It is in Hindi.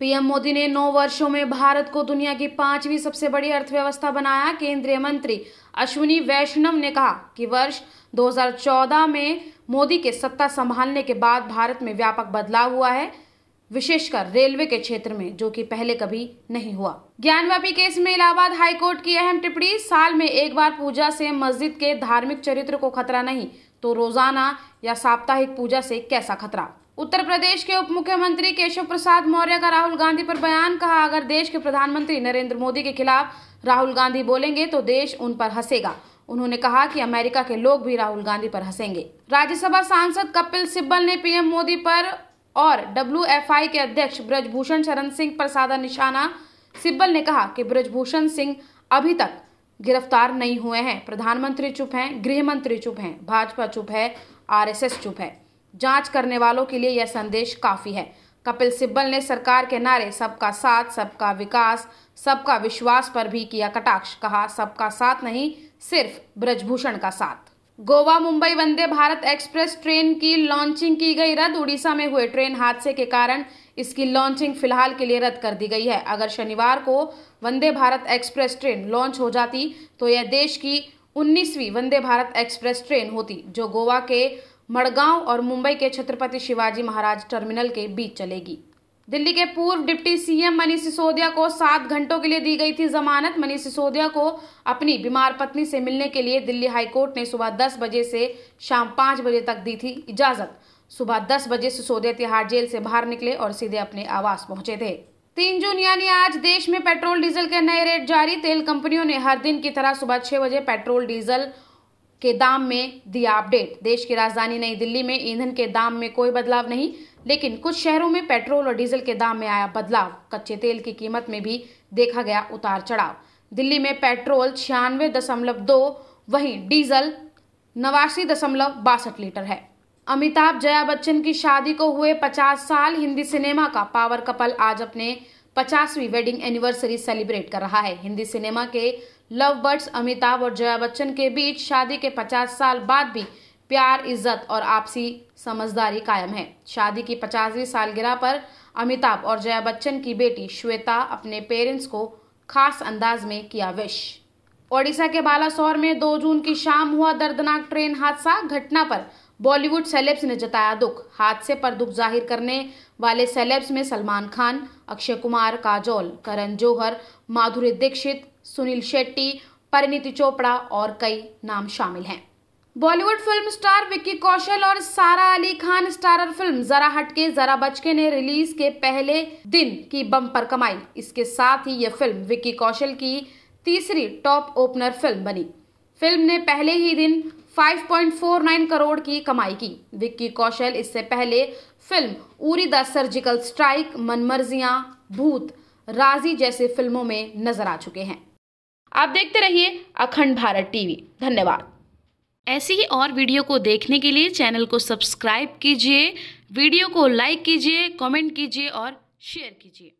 पीएम मोदी ने नौ वर्षों में भारत को दुनिया की पांचवी सबसे बड़ी अर्थव्यवस्था बनाया केंद्रीय मंत्री अश्विनी वैष्णव ने कहा कि वर्ष 2014 में मोदी के सत्ता संभालने के बाद भारत में व्यापक बदलाव हुआ है विशेषकर रेलवे के क्षेत्र में जो कि पहले कभी नहीं हुआ ज्ञानव्यापी केस में इलाहाबाद हाईकोर्ट की अहम टिप्पणी साल में एक बार पूजा से मस्जिद के धार्मिक चरित्र को खतरा नहीं तो रोजाना या साप्ताहिक पूजा से कैसा खतरा उत्तर प्रदेश के उप मुख्यमंत्री केशव प्रसाद मौर्य का राहुल गांधी पर बयान कहा अगर देश के प्रधानमंत्री नरेंद्र मोदी के खिलाफ राहुल गांधी बोलेंगे तो देश उन पर हंसेगा उन्होंने कहा कि अमेरिका के लोग भी राहुल गांधी पर हंसेंगे राज्यसभा सांसद कपिल सिब्बल ने पीएम मोदी पर और डब्ल्यू के अध्यक्ष ब्रजभूषण शरण सिंह पर साधा निशाना सिब्बल ने कहा कि ब्रजभूषण सिंह अभी तक गिरफ्तार नहीं हुए हैं प्रधानमंत्री चुप हैं गृह मंत्री चुप हैं भाजपा चुप है आरएसएस चुप है जांच करने वालों के लिए यह संदेश काफ़ी है कपिल सिब्बल ने सरकार के नारे सबका साथ सबका विकास सबका विश्वास पर भी किया कटाक्ष कहा सबका साथ नहीं सिर्फ ब्रजभूषण का साथ गोवा मुंबई वंदे भारत एक्सप्रेस ट्रेन की लॉन्चिंग की गई रद्द उड़ीसा में हुए ट्रेन हादसे के कारण इसकी लॉन्चिंग फिलहाल के लिए रद्द कर दी गई है अगर शनिवार को Vande Bharat express train launch हो जाती तो यह देश की 19वीं वंदे भारत एक्सप्रेस ट्रेन होती जो गोवा के मड़गांव और मुंबई के छत्रपति शिवाजी महाराज टर्मिनल के बीच चलेगी दिल्ली के पूर्व डिप्टी सीएम मनीष सिसोदिया को सात घंटों के लिए दी गई थी जमानत मनीष सिसोदिया को अपनी बीमार पत्नी से मिलने के लिए दिल्ली हाईकोर्ट ने सुबह दस बजे से शाम पांच बजे तक दी थी इजाजत सुबह दस बजे सिसोदिया तिहाड़ जेल से बाहर निकले और सीधे अपने आवास पहुंचे थे तीन जून यानी आज देश में पेट्रोल डीजल के नए रेट जारी तेल कंपनियों ने हर दिन की तरह सुबह छह बजे पेट्रोल डीजल के दाम में दिया अपडेट देश की राजधानी नई दिल्ली में ईंधन के दाम में कोई बदलाव नहीं लेकिन कुछ शहरों में पेट्रोल और डीजल के दाम में आया बदलाव कच्चे तेल की कीमत में भी देखा गया उतार चढ़ाव दिल्ली में पेट्रोल छियानवे दशमलव दो वहीं डीजल नवासी दशमलव बासठ लीटर है अमिताभ जया बच्चन की शादी को हुए 50 साल हिंदी सिनेमा का पावर कपल आज अपने पचासवीं वेडिंग एनिवर्सरी सेलिब्रेट कर रहा है हिंदी सिनेमा के लव बर्ड्स अमिताभ और जया बच्चन के बीच शादी के 50 साल बाद भी प्यार इज्जत और आपसी समझदारी कायम है शादी की पचासवीं सालगिरह पर अमिताभ और जया बच्चन की बेटी श्वेता अपने पेरेंट्स को खास अंदाज में किया विश ओडिशा के बालासोर में 2 जून की शाम हुआ दर्दनाक ट्रेन हादसा घटना पर बॉलीवुड सेलेब्स ने जताया दुख हादसे पर दुख जाहिर करने वाले सेलेब्स में सलमान खान अक्षय कुमार काजोल करण जौहर माधुरी दीक्षित सुनील शेट्टी परिणीति चोपड़ा और कई नाम शामिल हैं बॉलीवुड फिल्म स्टार विक्की कौशल और सारा अली खान स्टारर फिल्म जरा हटके जरा बचके ने रिलीज के पहले दिन की बम्पर कमाई इसके साथ ही ये फिल्म विक्की कौशल की तीसरी टॉप ओपनर फिल्म बनी फिल्म ने पहले ही दिन 5.49 करोड़ की कमाई की विक्की कौशल इससे पहले film Uri the surgical strike Manmarziyaan Bhoot Raazi जैसी फिल्मों में नजर आ चुके हैं आप देखते रहिए अखंड भारत टीवी धन्यवाद ऐसी ही और वीडियो को देखने के लिए चैनल को सब्सक्राइब कीजिए वीडियो को लाइक कीजिए कमेंट कीजिए और शेयर कीजिए